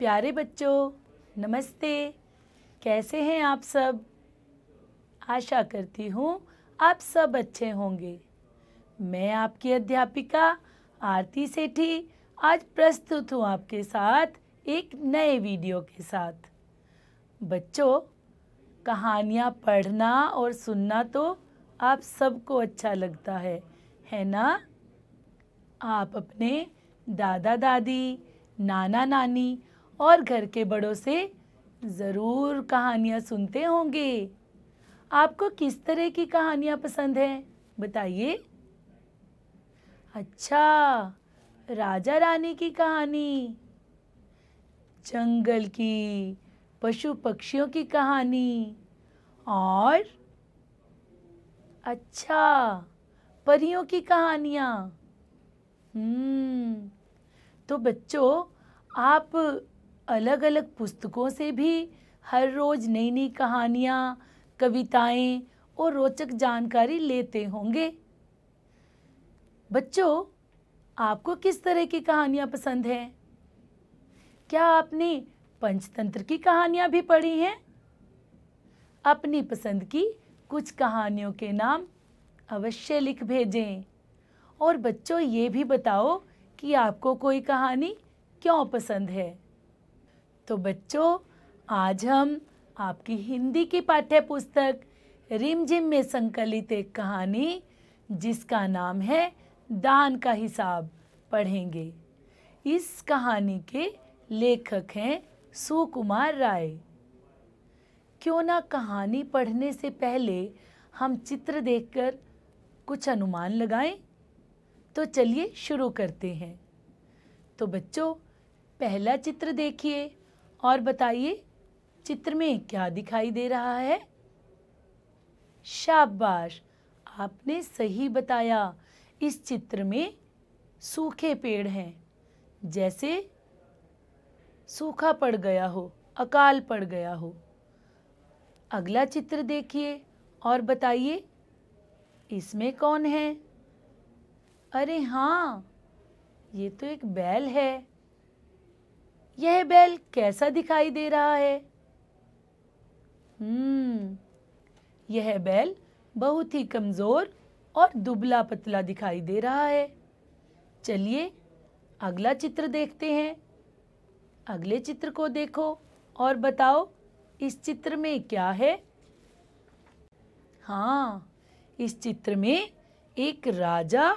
प्यारे बच्चों नमस्ते कैसे हैं आप सब आशा करती हूँ आप सब अच्छे होंगे मैं आपकी अध्यापिका आरती सेठी आज प्रस्तुत हूँ आपके साथ एक नए वीडियो के साथ बच्चों कहानियाँ पढ़ना और सुनना तो आप सबको अच्छा लगता है है ना आप अपने दादा दादी नाना नानी और घर के बड़ों से ज़रूर कहानियाँ सुनते होंगे आपको किस तरह की कहानियाँ पसंद हैं बताइए अच्छा राजा रानी की कहानी जंगल की पशु पक्षियों की कहानी और अच्छा परियों की कहानियाँ हम्म, तो बच्चों आप अलग अलग पुस्तकों से भी हर रोज़ नई नई कहानियाँ कविताएँ और रोचक जानकारी लेते होंगे बच्चों आपको किस तरह की कहानियाँ पसंद हैं क्या आपने पंचतंत्र की कहानियाँ भी पढ़ी हैं अपनी पसंद की कुछ कहानियों के नाम अवश्य लिख भेजें और बच्चों ये भी बताओ कि आपको कोई कहानी क्यों पसंद है तो बच्चों आज हम आपकी हिंदी की पाठ्य पुस्तक रिमझिम में संकलित एक कहानी जिसका नाम है दान का हिसाब पढ़ेंगे इस कहानी के लेखक हैं सुकुमार राय क्यों ना कहानी पढ़ने से पहले हम चित्र देखकर कुछ अनुमान लगाएं तो चलिए शुरू करते हैं तो बच्चों पहला चित्र देखिए और बताइए चित्र में क्या दिखाई दे रहा है शाबाश आपने सही बताया इस चित्र में सूखे पेड़ हैं जैसे सूखा पड़ गया हो अकाल पड़ गया हो अगला चित्र देखिए और बताइए इसमें कौन है अरे हाँ ये तो एक बैल है यह बैल कैसा दिखाई दे रहा है हम्म यह बैल बहुत ही कमज़ोर और दुबला पतला दिखाई दे रहा है चलिए अगला चित्र देखते हैं अगले चित्र को देखो और बताओ इस चित्र में क्या है हाँ इस चित्र में एक राजा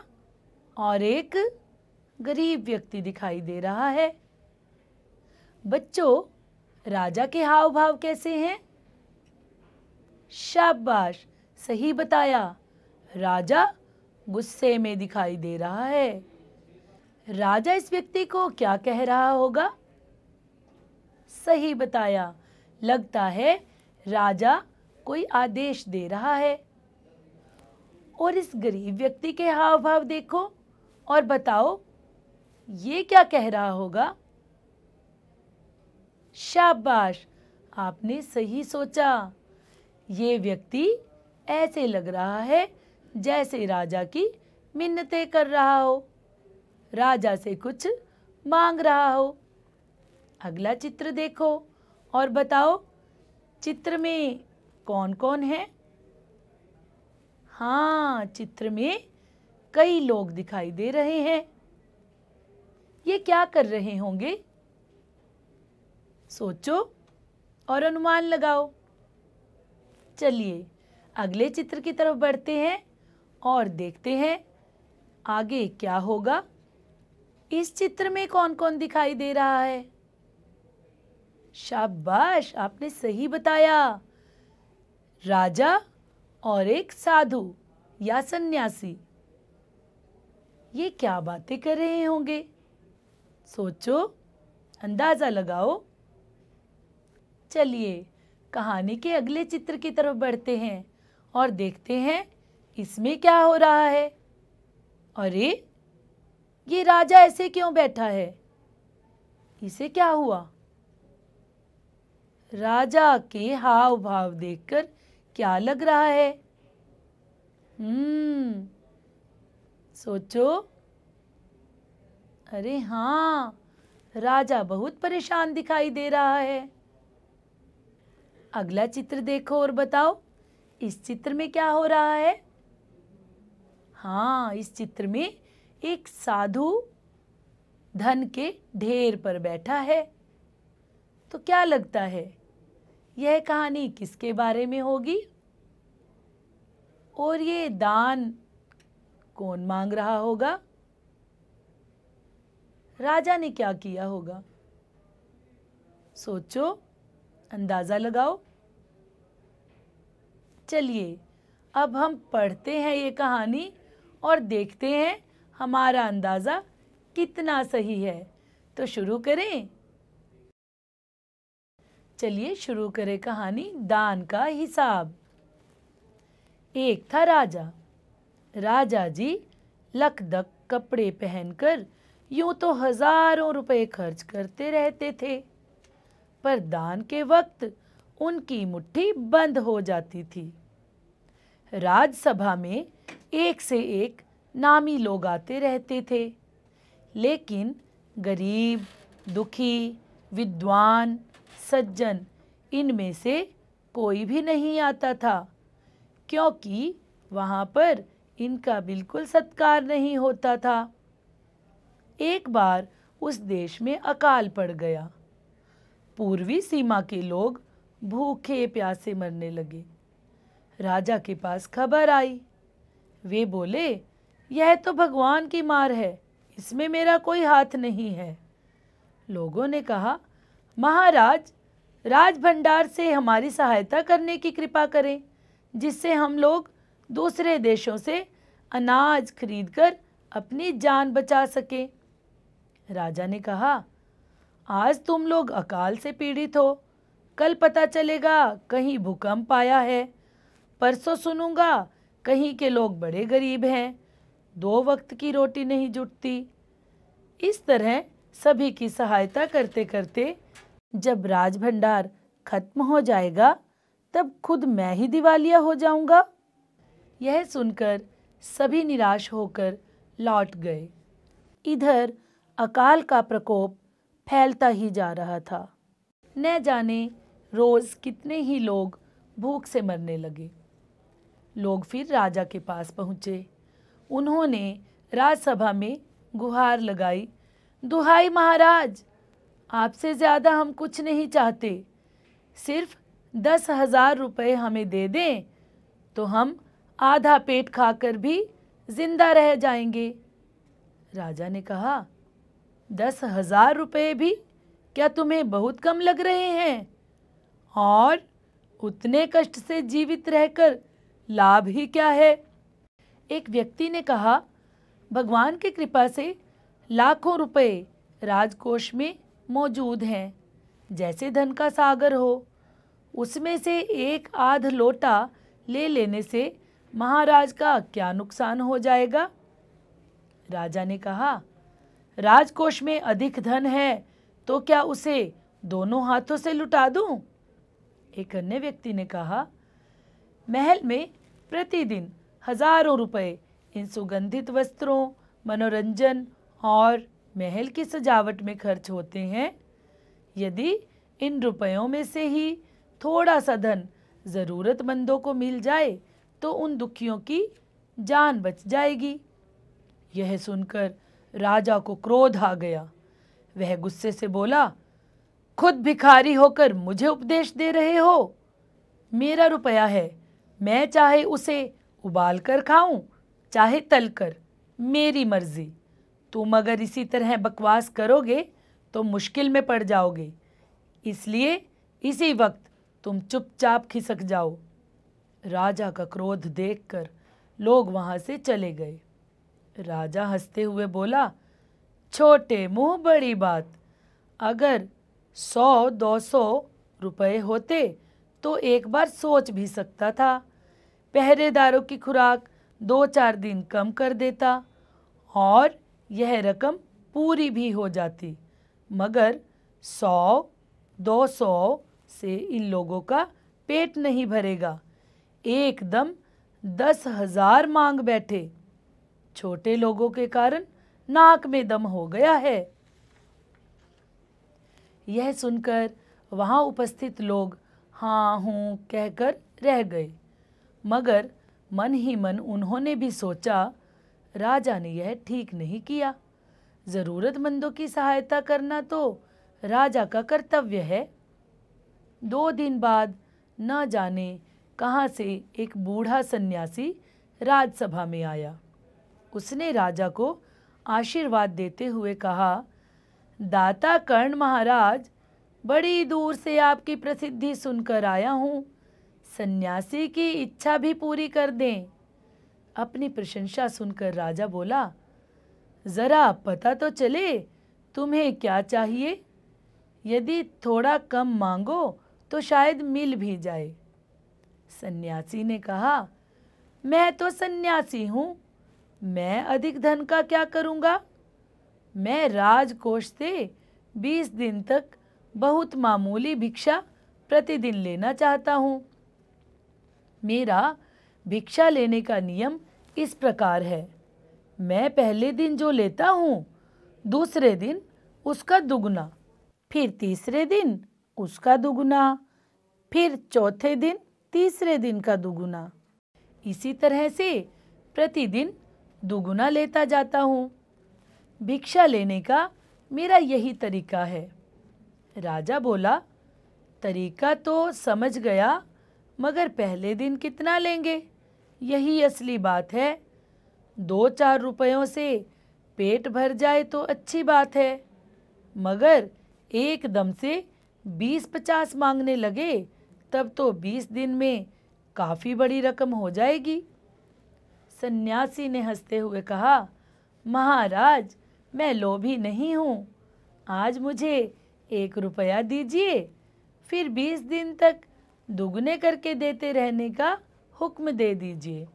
और एक गरीब व्यक्ति दिखाई दे रहा है बच्चों राजा के हाव भाव कैसे हैं शाबाश सही बताया राजा गुस्से में दिखाई दे रहा है राजा इस व्यक्ति को क्या कह रहा होगा सही बताया लगता है राजा कोई आदेश दे रहा है और इस गरीब व्यक्ति के हाव भाव देखो और बताओ ये क्या कह रहा होगा शाबाश आपने सही सोचा ये व्यक्ति ऐसे लग रहा है जैसे राजा की मिन्नतें कर रहा हो राजा से कुछ मांग रहा हो अगला चित्र देखो और बताओ चित्र में कौन कौन है हाँ चित्र में कई लोग दिखाई दे रहे हैं ये क्या कर रहे होंगे सोचो और अनुमान लगाओ चलिए अगले चित्र की तरफ बढ़ते हैं और देखते हैं आगे क्या होगा इस चित्र में कौन कौन दिखाई दे रहा है शाबाश आपने सही बताया राजा और एक साधु या सन्यासी ये क्या बातें कर रहे होंगे सोचो अंदाज़ा लगाओ चलिए कहानी के अगले चित्र की तरफ बढ़ते हैं और देखते हैं इसमें क्या हो रहा है अरे ये राजा ऐसे क्यों बैठा है इसे क्या हुआ राजा के हाव भाव देखकर क्या लग रहा है हम्म सोचो अरे हाँ राजा बहुत परेशान दिखाई दे रहा है अगला चित्र देखो और बताओ इस चित्र में क्या हो रहा है हाँ इस चित्र में एक साधु धन के ढेर पर बैठा है तो क्या लगता है यह कहानी किसके बारे में होगी और ये दान कौन मांग रहा होगा राजा ने क्या किया होगा सोचो अंदाज़ा लगाओ चलिए अब हम पढ़ते हैं ये कहानी और देखते हैं हमारा अंदाज़ा कितना सही है तो शुरू करें चलिए शुरू करें कहानी दान का हिसाब एक था राजा राजा जी लकदक कपड़े पहनकर यूं तो हजारों रुपए खर्च करते रहते थे पर दान के वक्त उनकी मुट्ठी बंद हो जाती थी राज्यसभा में एक से एक नामी लोग आते रहते थे लेकिन गरीब दुखी विद्वान सज्जन इनमें से कोई भी नहीं आता था क्योंकि वहाँ पर इनका बिल्कुल सत्कार नहीं होता था एक बार उस देश में अकाल पड़ गया पूर्वी सीमा के लोग भूखे प्यासे मरने लगे राजा के पास खबर आई वे बोले यह तो भगवान की मार है इसमें मेरा कोई हाथ नहीं है लोगों ने कहा महाराज राज भंडार से हमारी सहायता करने की कृपा करें जिससे हम लोग दूसरे देशों से अनाज खरीदकर अपनी जान बचा सकें राजा ने कहा आज तुम लोग अकाल से पीड़ित हो कल पता चलेगा कहीं भूकंप आया है परसों सुनूंगा कहीं के लोग बड़े गरीब हैं दो वक्त की रोटी नहीं जुटती इस तरह सभी की सहायता करते करते जब राज भंडार खत्म हो जाएगा तब खुद मैं ही दिवालिया हो जाऊंगा यह सुनकर सभी निराश होकर लौट गए इधर अकाल का प्रकोप फैलता ही जा रहा था न जाने रोज़ कितने ही लोग भूख से मरने लगे लोग फिर राजा के पास पहुँचे उन्होंने राजसभा में गुहार लगाई दुहाई महाराज आपसे ज़्यादा हम कुछ नहीं चाहते सिर्फ दस हज़ार रुपये हमें दे दें तो हम आधा पेट खाकर भी ज़िंदा रह जाएंगे राजा ने कहा दस हजार रुपये भी क्या तुम्हें बहुत कम लग रहे हैं और उतने कष्ट से जीवित रहकर लाभ ही क्या है एक व्यक्ति ने कहा भगवान की कृपा से लाखों रुपए राजकोष में मौजूद हैं जैसे धन का सागर हो उसमें से एक आध लोटा ले लेने से महाराज का क्या नुकसान हो जाएगा राजा ने कहा राजकोष में अधिक धन है तो क्या उसे दोनों हाथों से लुटा दूं? एक अन्य व्यक्ति ने कहा महल में प्रतिदिन हजारों रुपए इन सुगंधित वस्त्रों मनोरंजन और महल की सजावट में खर्च होते हैं यदि इन रुपयों में से ही थोड़ा सा धन ज़रूरतमंदों को मिल जाए तो उन दुखियों की जान बच जाएगी यह सुनकर राजा को क्रोध आ गया वह गुस्से से बोला खुद भिखारी होकर मुझे उपदेश दे रहे हो मेरा रुपया है मैं चाहे उसे उबाल कर खाऊं चाहे तल कर मेरी मर्जी तुम अगर इसी तरह बकवास करोगे तो मुश्किल में पड़ जाओगे इसलिए इसी वक्त तुम चुपचाप खिसक जाओ राजा का क्रोध देखकर लोग वहाँ से चले गए राजा हंसते हुए बोला छोटे मुंह बड़ी बात अगर सौ दो सौ रुपये होते तो एक बार सोच भी सकता था पहरेदारों की खुराक दो चार दिन कम कर देता और यह रकम पूरी भी हो जाती मगर सौ दो सौ से इन लोगों का पेट नहीं भरेगा एकदम दस हज़ार मांग बैठे छोटे लोगों के कारण नाक में दम हो गया है यह सुनकर वहाँ उपस्थित लोग हाँ हूँ कहकर रह गए मगर मन ही मन उन्होंने भी सोचा राजा ने यह ठीक नहीं किया ज़रूरतमंदों की सहायता करना तो राजा का कर्तव्य है दो दिन बाद न जाने कहाँ से एक बूढ़ा सन्यासी राजसभा में आया उसने राजा को आशीर्वाद देते हुए कहा दाता कर्ण महाराज बड़ी दूर से आपकी प्रसिद्धि सुनकर आया हूँ सन्यासी की इच्छा भी पूरी कर दें अपनी प्रशंसा सुनकर राजा बोला ज़रा पता तो चले तुम्हें क्या चाहिए यदि थोड़ा कम मांगो तो शायद मिल भी जाए सन्यासी ने कहा मैं तो सन्यासी हूँ मैं अधिक धन का क्या करूँगा मैं राजकोष से बीस दिन तक बहुत मामूली भिक्षा प्रतिदिन लेना चाहता हूँ मेरा भिक्षा लेने का नियम इस प्रकार है मैं पहले दिन जो लेता हूँ दूसरे दिन उसका दुगना फिर तीसरे दिन उसका दुगना फिर चौथे दिन तीसरे दिन का दुगुना इसी तरह से प्रतिदिन दुगुना लेता जाता हूँ भिक्षा लेने का मेरा यही तरीका है राजा बोला तरीका तो समझ गया मगर पहले दिन कितना लेंगे यही असली बात है दो चार रुपयों से पेट भर जाए तो अच्छी बात है मगर एकदम से बीस पचास मांगने लगे तब तो बीस दिन में काफ़ी बड़ी रकम हो जाएगी सन्यासी ने हंसते हुए कहा महाराज मैं लोभी नहीं हूँ आज मुझे एक रुपया दीजिए फिर बीस दिन तक दुगने करके देते रहने का हुक्म दे दीजिए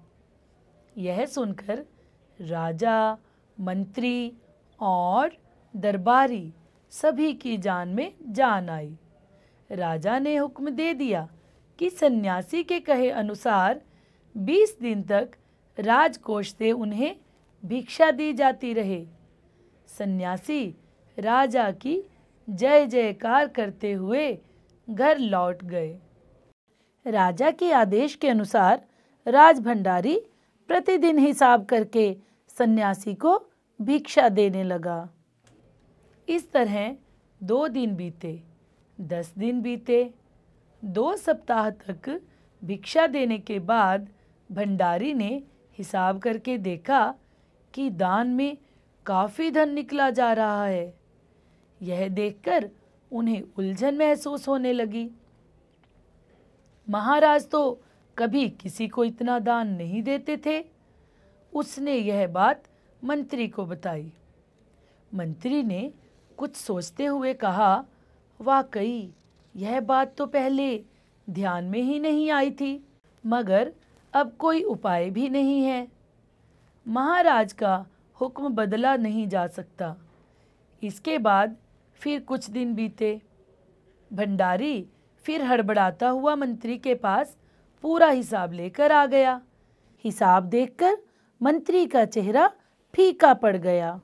यह सुनकर राजा मंत्री और दरबारी सभी की जान में जान आई राजा ने हुक्म दे दिया कि सन्यासी के कहे अनुसार बीस दिन तक राजकोष से उन्हें भिक्षा दी जाती रहे सन्यासी राजा की जय जयकार करते हुए घर लौट गए राजा के आदेश के अनुसार राज भंडारी प्रतिदिन हिसाब करके सन्यासी को भिक्षा देने लगा इस तरह दो दिन बीते दस दिन बीते दो सप्ताह तक भिक्षा देने के बाद भंडारी ने हिसाब करके देखा कि दान में काफ़ी धन निकला जा रहा है यह देखकर उन्हें उलझन महसूस होने लगी महाराज तो कभी किसी को इतना दान नहीं देते थे उसने यह बात मंत्री को बताई मंत्री ने कुछ सोचते हुए कहा वाकई यह बात तो पहले ध्यान में ही नहीं आई थी मगर अब कोई उपाय भी नहीं है महाराज का हुक्म बदला नहीं जा सकता इसके बाद फिर कुछ दिन बीते भंडारी फिर हड़बड़ाता हुआ मंत्री के पास पूरा हिसाब लेकर आ गया हिसाब देखकर मंत्री का चेहरा फीका पड़ गया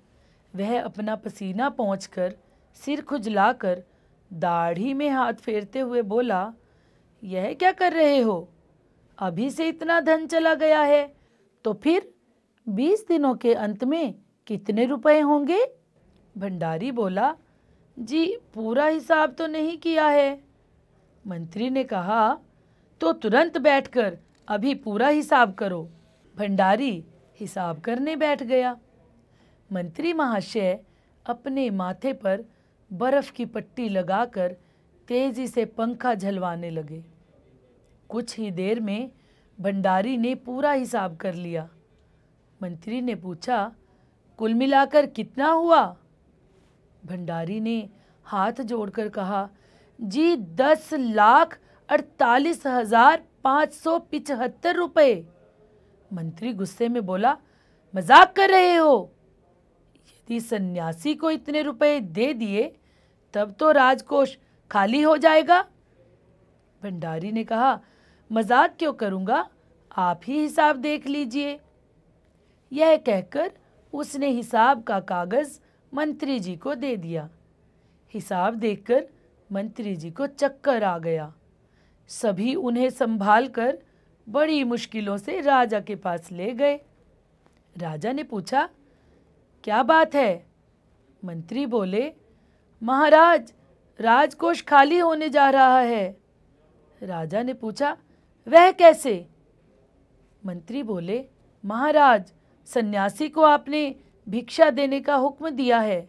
वह अपना पसीना पहुँच सिर खुजलाकर दाढ़ी में हाथ फेरते हुए बोला यह क्या कर रहे हो अभी से इतना धन चला गया है तो फिर बीस दिनों के अंत में कितने रुपए होंगे भंडारी बोला जी पूरा हिसाब तो नहीं किया है मंत्री ने कहा तो तुरंत बैठकर अभी पूरा हिसाब करो भंडारी हिसाब करने बैठ गया मंत्री महाशय अपने माथे पर बर्फ़ की पट्टी लगाकर तेज़ी से पंखा झलवाने लगे कुछ ही देर में भंडारी ने पूरा हिसाब कर लिया मंत्री ने पूछा कुल मिलाकर कितना हुआ भंडारी ने हाथ जोड़कर कहा जी दस लाख अड़तालीस हजार पाँच सौ पिचहत्तर रुपये मंत्री गुस्से में बोला मजाक कर रहे हो यदि सन्यासी को इतने रुपए दे दिए तब तो राजकोष खाली हो जाएगा भंडारी ने कहा मजाक क्यों करूँगा आप ही हिसाब देख लीजिए यह कहकर उसने हिसाब का कागज़ मंत्री जी को दे दिया हिसाब देखकर मंत्री जी को चक्कर आ गया सभी उन्हें संभाल कर बड़ी मुश्किलों से राजा के पास ले गए राजा ने पूछा क्या बात है मंत्री बोले महाराज राजकोष खाली होने जा रहा है राजा ने पूछा वह कैसे मंत्री बोले महाराज सन्यासी को आपने भिक्षा देने का हुक्म दिया है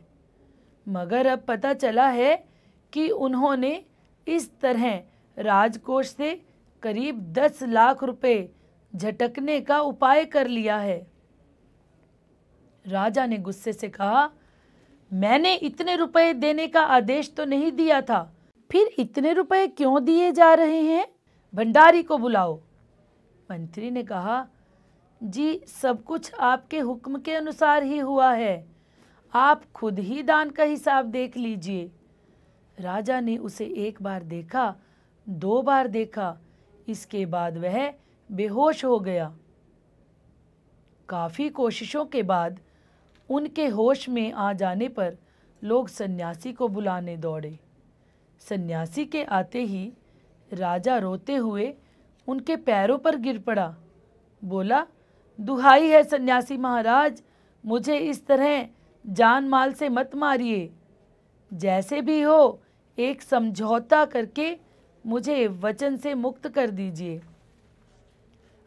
मगर अब पता चला है कि उन्होंने इस तरह राजकोष से करीब दस लाख रुपए झटकने का उपाय कर लिया है राजा ने गुस्से से कहा मैंने इतने रुपए देने का आदेश तो नहीं दिया था फिर इतने रुपए क्यों दिए जा रहे हैं भंडारी को बुलाओ मंत्री ने कहा जी सब कुछ आपके हुक्म के अनुसार ही हुआ है आप खुद ही दान का हिसाब देख लीजिए राजा ने उसे एक बार देखा दो बार देखा इसके बाद वह बेहोश हो गया काफ़ी कोशिशों के बाद उनके होश में आ जाने पर लोग सन्यासी को बुलाने दौड़े सन्यासी के आते ही राजा रोते हुए उनके पैरों पर गिर पड़ा बोला दुहाई है सन्यासी महाराज मुझे इस तरह जान माल से मत मारिए जैसे भी हो एक समझौता करके मुझे वचन से मुक्त कर दीजिए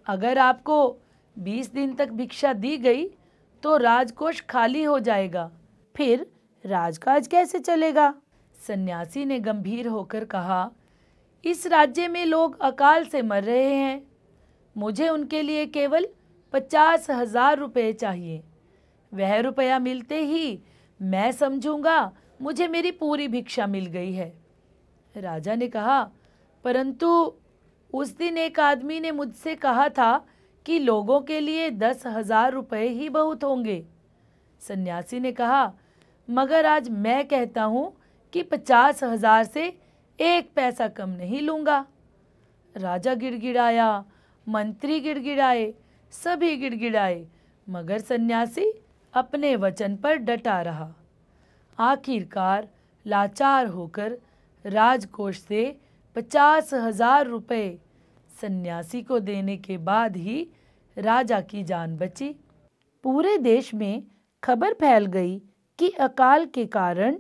अगर आपको बीस दिन तक भिक्षा दी गई तो राजकोष खाली हो जाएगा फिर राजकाज कैसे चलेगा सन्यासी ने गंभीर होकर कहा इस राज्य में लोग अकाल से मर रहे हैं मुझे उनके लिए केवल पचास हजार रुपये चाहिए वह रुपया मिलते ही मैं समझूंगा मुझे मेरी पूरी भिक्षा मिल गई है राजा ने कहा परंतु उस दिन एक आदमी ने मुझसे कहा था कि लोगों के लिए दस हजार रुपये ही बहुत होंगे सन्यासी ने कहा मगर आज मैं कहता हूँ कि पचास हजार से एक पैसा कम नहीं लूँगा राजा गिड़गिड़ाया मंत्री गिड़गिड़ाए सभी गिड़गिड़ाए मगर सन्यासी अपने वचन पर डटा रहा आखिरकार लाचार होकर राजकोष से पचास हजार रुपये सन्यासी को देने के बाद ही राजा की जान बची पूरे देश में खबर फैल गई कि अकाल के कारण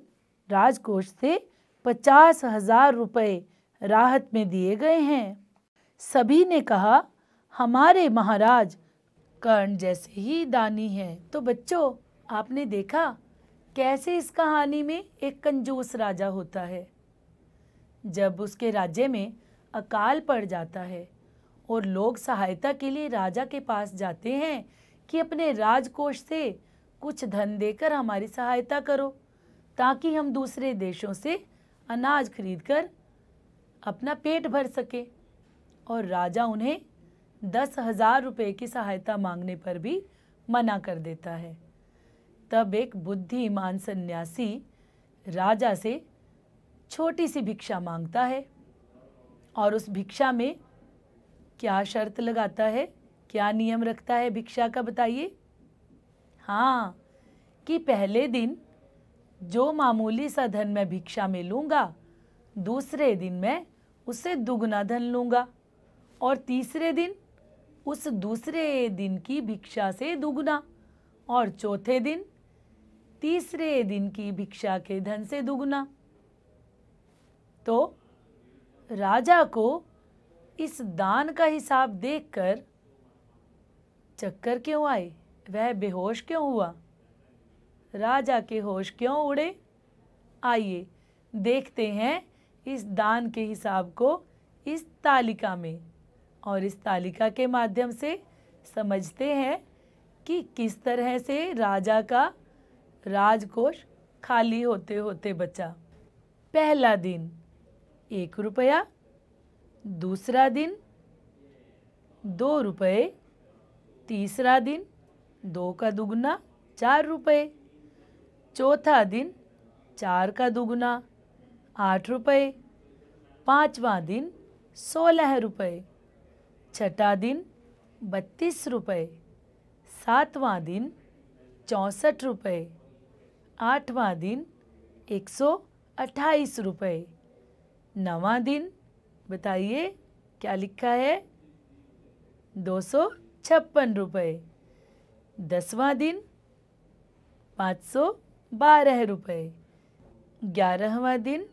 राजकोष से पचास हजार रुपये राहत में दिए गए हैं सभी ने कहा हमारे महाराज कर्ण जैसे ही दानी हैं तो बच्चों आपने देखा कैसे इस कहानी में एक कंजूस राजा होता है जब उसके राज्य में अकाल पड़ जाता है और लोग सहायता के लिए राजा के पास जाते हैं कि अपने राजकोष से कुछ धन देकर हमारी सहायता करो ताकि हम दूसरे देशों से अनाज खरीदकर अपना पेट भर सके और राजा उन्हें दस हजार रुपये की सहायता मांगने पर भी मना कर देता है तब एक बुद्धिमान सन्यासी राजा से छोटी सी भिक्षा मांगता है और उस भिक्षा में क्या शर्त लगाता है क्या नियम रखता है भिक्षा का बताइए हाँ कि पहले दिन जो मामूली सा धन मैं भिक्षा में लूँगा दूसरे दिन मैं उससे दुगना धन लूँगा और तीसरे दिन उस दूसरे दिन की भिक्षा से दुगना और चौथे दिन तीसरे दिन की भिक्षा के धन से दुगना तो राजा को इस दान का हिसाब देखकर चक्कर क्यों आए वह बेहोश क्यों हुआ राजा के होश क्यों उड़े आइए देखते हैं इस दान के हिसाब को इस तालिका में और इस तालिका के माध्यम से समझते हैं कि किस तरह से राजा का राजकोष खाली होते होते बचा पहला दिन एक रुपया दूसरा दिन दो रुपये तीसरा दिन दो का दुगना चार रुपये चौथा दिन चार का दुगुना आठ रुपये पाँचवा दिन सोलह रुपये छठा दिन बत्तीस रुपये सातवां दिन चौंसठ रुपये आठवां दिन एक सौ अट्ठाईस रुपये नवा दिन बताइए क्या लिखा है दो सौ छप्पन रुपये दसवा दिन पाँच सौ बारह रुपये ग्यारहवा दिन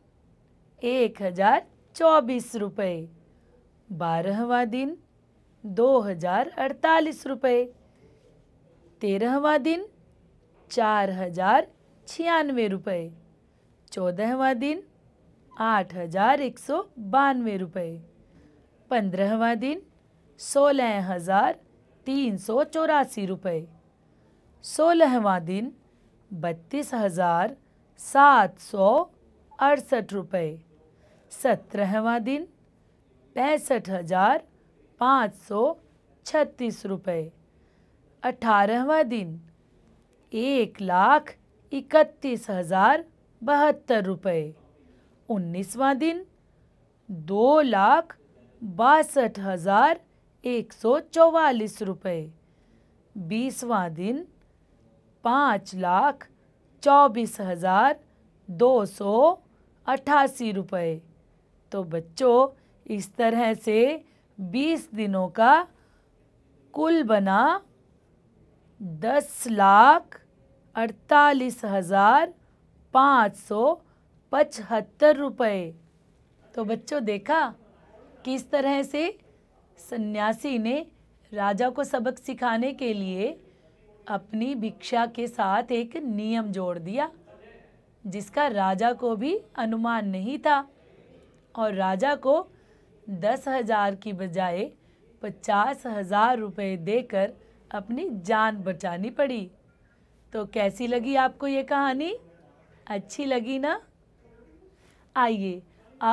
एक हज़ार चौबीस रुपये बारहवा दिन दो हज़ार अड़तालीस रुपये तेरहवा दिन चार हज़ार छियानवे रुपये चौदहवा दिन आठ हज़ार एक सौ बानवे रुपये पंद्रहवा दिन सोलह हज़ार तीन सौ चौरासी रुपये सोलहवा दिन बत्तीस हज़ार सात सौ अड़सठ रुपये सत्रहवा दिन पैंसठ हज़ार पाँच सौ छत्तीस रुपये अठारहवा दिन एक लाख इकतीस हज़ार बहत्तर रुपये उन्नीसवा दिन दो लाख बासठ हज़ार एक सौ चौवालीस रुपये बीसवा दिन पाँच लाख चौबीस हज़ार दो सौ अट्ठासी रुपये तो बच्चों इस तरह से बीस दिनों का कुल बना दस लाख अड़तालीस हज़ार पाँच सौ पचहत्तर रुपये तो बच्चों देखा किस तरह से सन्यासी ने राजा को सबक सिखाने के लिए अपनी भिक्षा के साथ एक नियम जोड़ दिया जिसका राजा को भी अनुमान नहीं था और राजा को दस हजार की बजाय पचास हजार रुपये देकर अपनी जान बचानी पड़ी तो कैसी लगी आपको ये कहानी अच्छी लगी ना आइए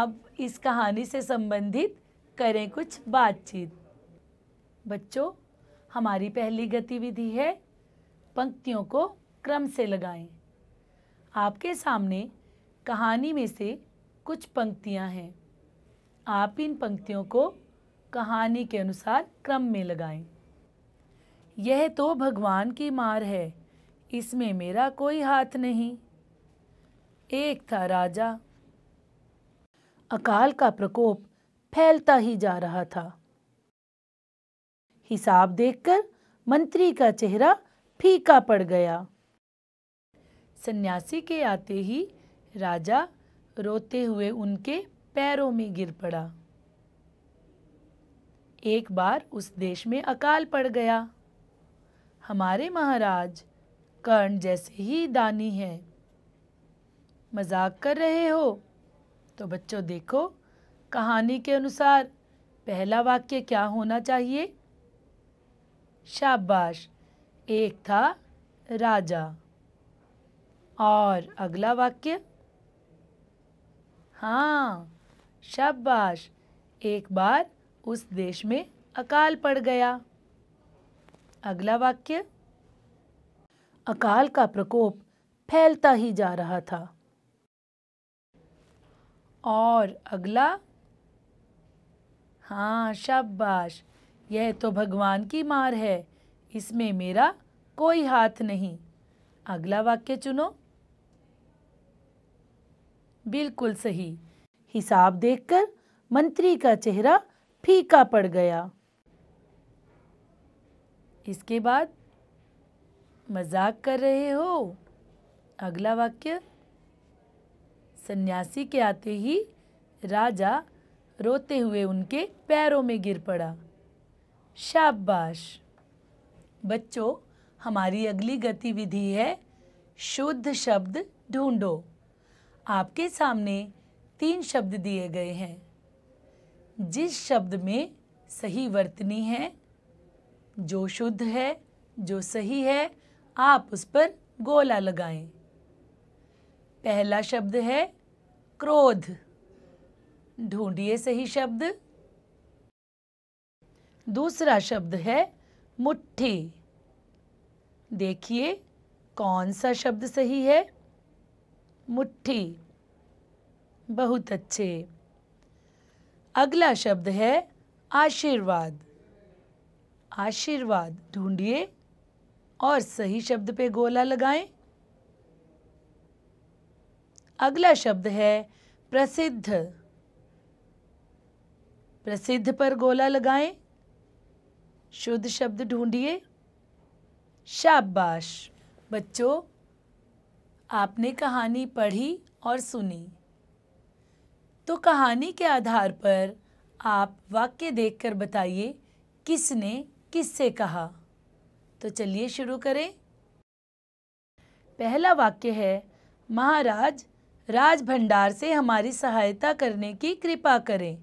अब इस कहानी से संबंधित करें कुछ बातचीत बच्चों हमारी पहली गतिविधि है पंक्तियों को क्रम से लगाएं। आपके सामने कहानी में से कुछ पंक्तियां हैं आप इन पंक्तियों को कहानी के अनुसार क्रम में लगाएं। यह तो भगवान की मार है इसमें मेरा कोई हाथ नहीं एक था राजा अकाल का प्रकोप फैलता ही जा रहा था हिसाब देखकर मंत्री का चेहरा फीका पड़ गया सन्यासी के आते ही राजा रोते हुए उनके पैरों में गिर पड़ा एक बार उस देश में अकाल पड़ गया हमारे महाराज कर्ण जैसे ही दानी हैं मजाक कर रहे हो तो बच्चों देखो कहानी के अनुसार पहला वाक्य क्या होना चाहिए शाबाश एक था राजा और अगला वाक्य हाँ शाबाश एक बार उस देश में अकाल पड़ गया अगला वाक्य अकाल का प्रकोप फैलता ही जा रहा था और अगला हाँ शाबाश यह तो भगवान की मार है इसमें मेरा कोई हाथ नहीं अगला वाक्य चुनो बिल्कुल सही हिसाब देखकर मंत्री का चेहरा फीका पड़ गया इसके बाद मजाक कर रहे हो अगला वाक्य सन्यासी के आते ही राजा रोते हुए उनके पैरों में गिर पड़ा शाबाश बच्चों हमारी अगली गतिविधि है शुद्ध शब्द ढूंढो आपके सामने तीन शब्द दिए गए हैं जिस शब्द में सही वर्तनी है जो शुद्ध है जो सही है आप उस पर गोला लगाएं। पहला शब्द है क्रोध ढूंढिए सही शब्द दूसरा शब्द है मुट्ठी देखिए कौन सा शब्द सही है मुट्ठी बहुत अच्छे अगला शब्द है आशीर्वाद आशीर्वाद ढूंढिए और सही शब्द पे गोला लगाएं अगला शब्द है प्रसिद्ध प्रसिद्ध पर गोला लगाएं शुद्ध शब्द ढूंढिए शाबाश बच्चों आपने कहानी पढ़ी और सुनी तो कहानी के आधार पर आप वाक्य देखकर बताइए किसने किससे कहा तो चलिए शुरू करें पहला वाक्य है महाराज राज भंडार से हमारी सहायता करने की कृपा करें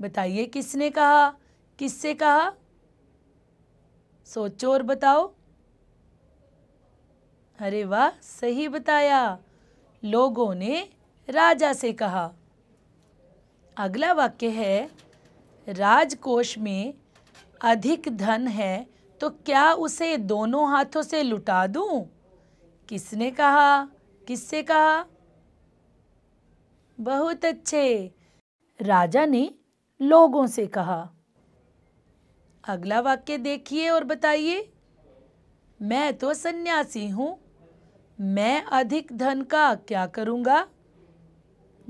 बताइए किसने कहा किससे कहा सोचो और बताओ अरे वाह सही बताया लोगों ने राजा से कहा अगला वाक्य है राजकोष में अधिक धन है तो क्या उसे दोनों हाथों से लुटा दूं? किसने कहा किससे कहा बहुत अच्छे राजा ने लोगों से कहा अगला वाक्य देखिए और बताइए मैं तो सन्यासी हूँ मैं अधिक धन का क्या करूँगा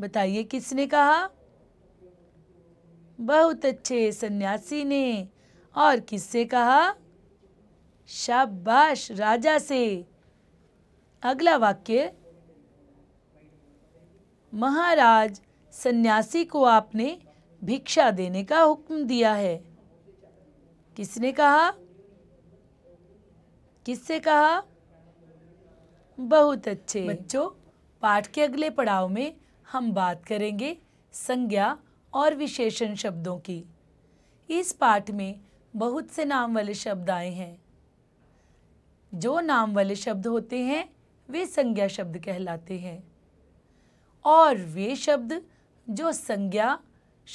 बताइए किसने कहा बहुत अच्छे सन्यासी ने और किससे कहा शाबाश राजा से अगला वाक्य महाराज सन्यासी को आपने भिक्षा देने का हुक्म दिया है किसने कहा किससे कहा बहुत अच्छे बच्चों पाठ के अगले पड़ाव में हम बात करेंगे संज्ञा और विशेषण शब्दों की इस पाठ में बहुत से नाम वाले शब्द आए हैं जो नाम वाले शब्द होते हैं वे संज्ञा शब्द कहलाते हैं और वे शब्द जो संज्ञा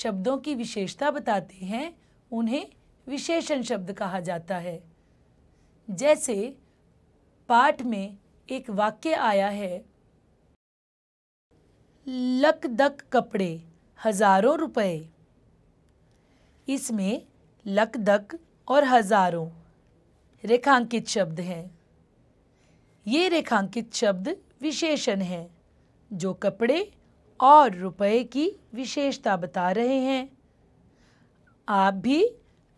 शब्दों की विशेषता बताते हैं उन्हें विशेषण शब्द कहा जाता है जैसे पाठ में एक वाक्य आया है लक दक कपड़े हजारों रुपए इसमें लक दक और हजारों रेखांकित शब्द हैं ये रेखांकित शब्द विशेषण हैं जो कपड़े और रुपए की विशेषता बता रहे हैं आप भी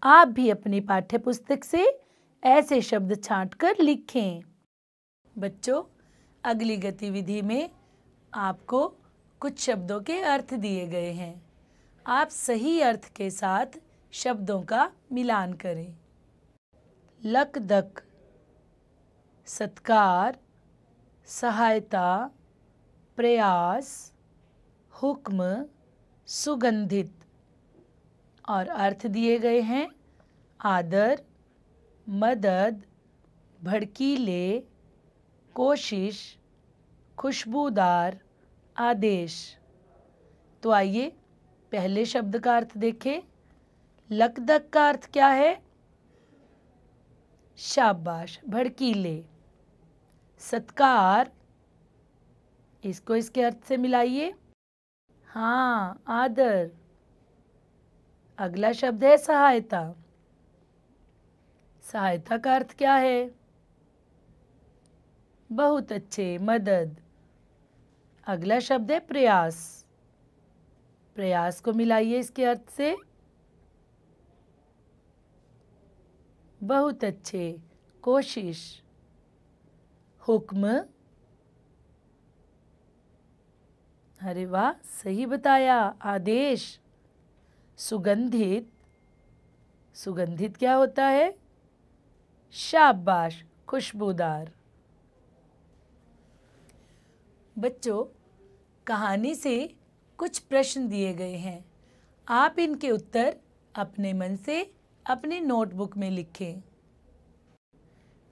आप भी अपनी पाठ्य पुस्तक से ऐसे शब्द छाट कर लिखें बच्चों अगली गतिविधि में आपको कुछ शब्दों के अर्थ दिए गए हैं आप सही अर्थ के साथ शब्दों का मिलान करें लक दक सत्कार सहायता प्रयास हुक्म सुगंधित और अर्थ दिए गए हैं आदर मदद भड़कीले कोशिश खुशबूदार आदेश तो आइए पहले शब्द का अर्थ देखें लकदक का अर्थ क्या है शाबाश भड़कीले सत्कार इसको इसके अर्थ से मिलाइए हाँ आदर अगला शब्द है सहायता सहायता का अर्थ क्या है बहुत अच्छे मदद अगला शब्द है प्रयास प्रयास को मिलाइए इसके अर्थ से बहुत अच्छे कोशिश हुक्म अरे वाह सही बताया आदेश सुगंधित सुगंधित क्या होता है शाबाश खुशबूदार बच्चों कहानी से कुछ प्रश्न दिए गए हैं आप इनके उत्तर अपने मन से अपने नोटबुक में लिखें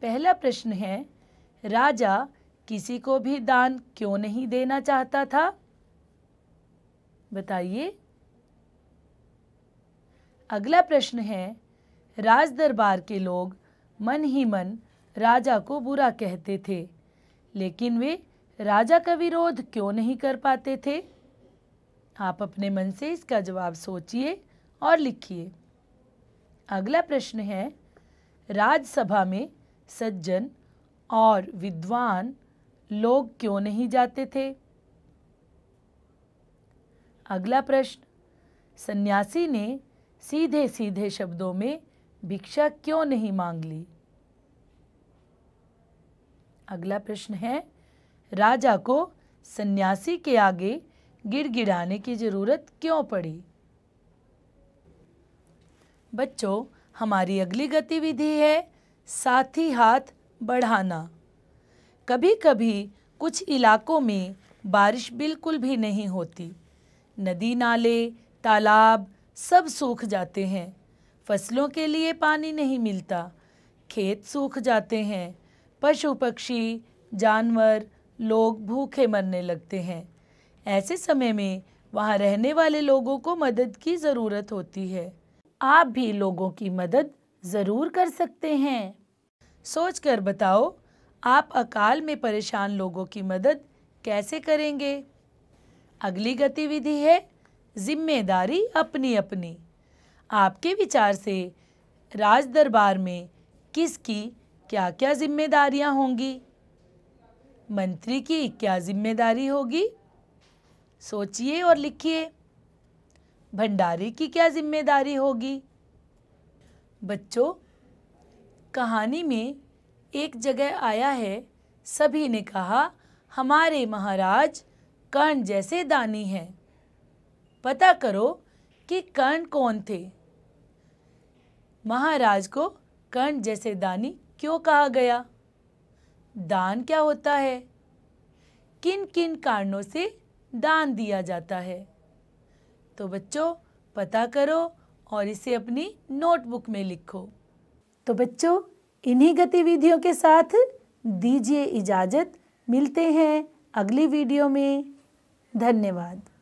पहला प्रश्न है राजा किसी को भी दान क्यों नहीं देना चाहता था बताइए अगला प्रश्न है राज दरबार के लोग मन ही मन राजा को बुरा कहते थे लेकिन वे राजा का विरोध क्यों नहीं कर पाते थे आप अपने मन से इसका जवाब सोचिए और लिखिए अगला प्रश्न है राज्यसभा में सज्जन और विद्वान लोग क्यों नहीं जाते थे अगला प्रश्न सन्यासी ने सीधे सीधे शब्दों में भिक्षा क्यों नहीं मांग ली अगला प्रश्न है राजा को सन्यासी के आगे गिड़गिड़ाने की ज़रूरत क्यों पड़ी बच्चों हमारी अगली गतिविधि है साथी हाथ बढ़ाना कभी कभी कुछ इलाकों में बारिश बिल्कुल भी नहीं होती नदी नाले तालाब सब सूख जाते हैं फसलों के लिए पानी नहीं मिलता खेत सूख जाते हैं पशु पक्षी जानवर लोग भूखे मरने लगते हैं ऐसे समय में वहाँ रहने वाले लोगों को मदद की ज़रूरत होती है आप भी लोगों की मदद ज़रूर कर सकते हैं सोच कर बताओ आप अकाल में परेशान लोगों की मदद कैसे करेंगे अगली गतिविधि है जिम्मेदारी अपनी अपनी आपके विचार से राज दरबार में किसकी क्या क्या जिम्मेदारियां होंगी मंत्री की क्या जिम्मेदारी होगी सोचिए और लिखिए भंडारी की क्या जिम्मेदारी होगी बच्चों कहानी में एक जगह आया है सभी ने कहा हमारे महाराज कर्ण जैसे दानी हैं पता करो कि कर्ण कौन थे महाराज को कर्ण जैसे दानी क्यों कहा गया दान क्या होता है किन किन कारणों से दान दिया जाता है तो बच्चों पता करो और इसे अपनी नोटबुक में लिखो तो बच्चों इन्हीं गतिविधियों के साथ दीजिए इजाज़त मिलते हैं अगली वीडियो में धन्यवाद